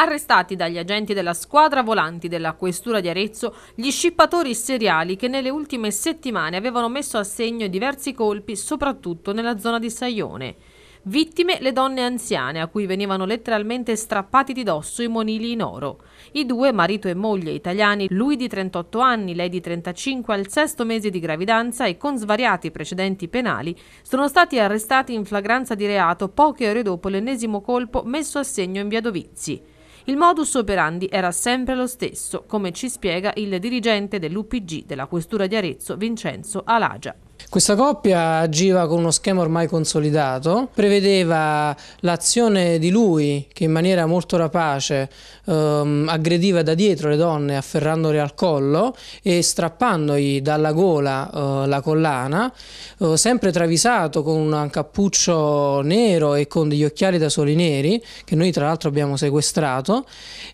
arrestati dagli agenti della squadra volanti della Questura di Arezzo gli scippatori seriali che nelle ultime settimane avevano messo a segno diversi colpi soprattutto nella zona di Saione. Vittime le donne anziane a cui venivano letteralmente strappati di dosso i monili in oro. I due, marito e moglie italiani, lui di 38 anni, lei di 35, al sesto mese di gravidanza e con svariati precedenti penali, sono stati arrestati in flagranza di reato poche ore dopo l'ennesimo colpo messo a segno in via Dovizi. Il modus operandi era sempre lo stesso, come ci spiega il dirigente dell'UPG della Questura di Arezzo, Vincenzo Alagia. Questa coppia agiva con uno schema ormai consolidato, prevedeva l'azione di lui che in maniera molto rapace ehm, aggrediva da dietro le donne afferrandole al collo e strappandogli dalla gola eh, la collana, eh, sempre travisato con un cappuccio nero e con degli occhiali da soli neri che noi tra l'altro abbiamo sequestrato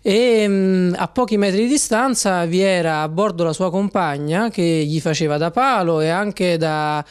e mh, mm, a pochi metri di distanza vi era a bordo la sua compagna che gli faceva da palo e anche da eh,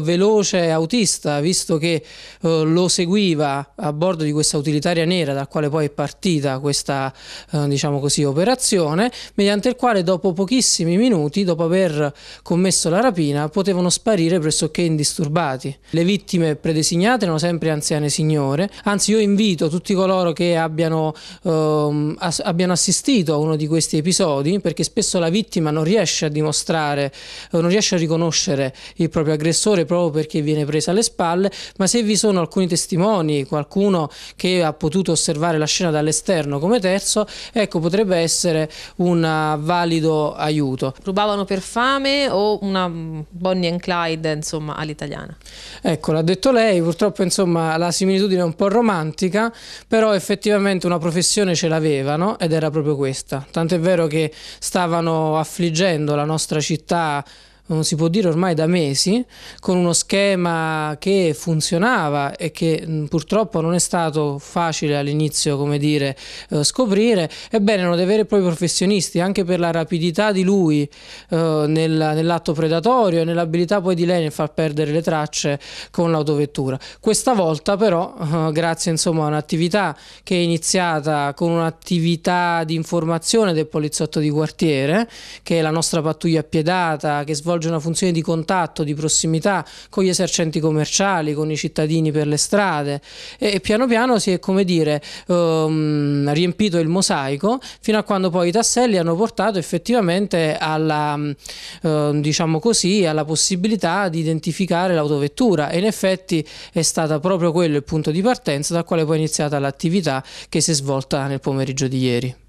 veloce autista, visto che eh, lo seguiva a bordo di questa utilitaria nera dal quale poi è partita questa eh, diciamo così, operazione, mediante il quale dopo pochissimi minuti, dopo aver commesso la rapina, potevano sparire pressoché indisturbati. Le vittime predesignate erano sempre anziane signore, anzi io invito tutti coloro che abbiano, ehm, ass abbiano assistito a uno di questi episodi, perché spesso la vittima non riesce a dimostrare, non riesce a riconoscere il proprio aggressore proprio perché viene presa alle spalle, ma se vi sono alcuni testimoni, qualcuno che ha potuto osservare la scena dall'esterno come terzo, ecco potrebbe essere un uh, valido aiuto. Rubavano per fame o una mm, Bonnie and Clyde insomma all'italiana? Ecco, l'ha detto lei, purtroppo insomma la similitudine è un po' romantica, però effettivamente una professione ce l'avevano ed era proprio questa. Tant'è vero che stavano affliggendo la nostra città non si può dire ormai da mesi, con uno schema che funzionava e che mm, purtroppo non è stato facile all'inizio, come dire, eh, scoprire, ebbene erano dei veri e propri professionisti, anche per la rapidità di lui eh, nel, nell'atto predatorio e nell'abilità poi di lei nel far perdere le tracce con l'autovettura. Questa volta però, eh, grazie insomma, a un'attività che è iniziata con un'attività di informazione del poliziotto di quartiere, che è la nostra pattuglia piedata, che svolge svolge una funzione di contatto, di prossimità con gli esercenti commerciali, con i cittadini per le strade e, e piano piano si è come dire um, riempito il mosaico fino a quando poi i tasselli hanno portato effettivamente alla, uh, diciamo così, alla possibilità di identificare l'autovettura e in effetti è stato proprio quello il punto di partenza dal quale poi è iniziata l'attività che si è svolta nel pomeriggio di ieri.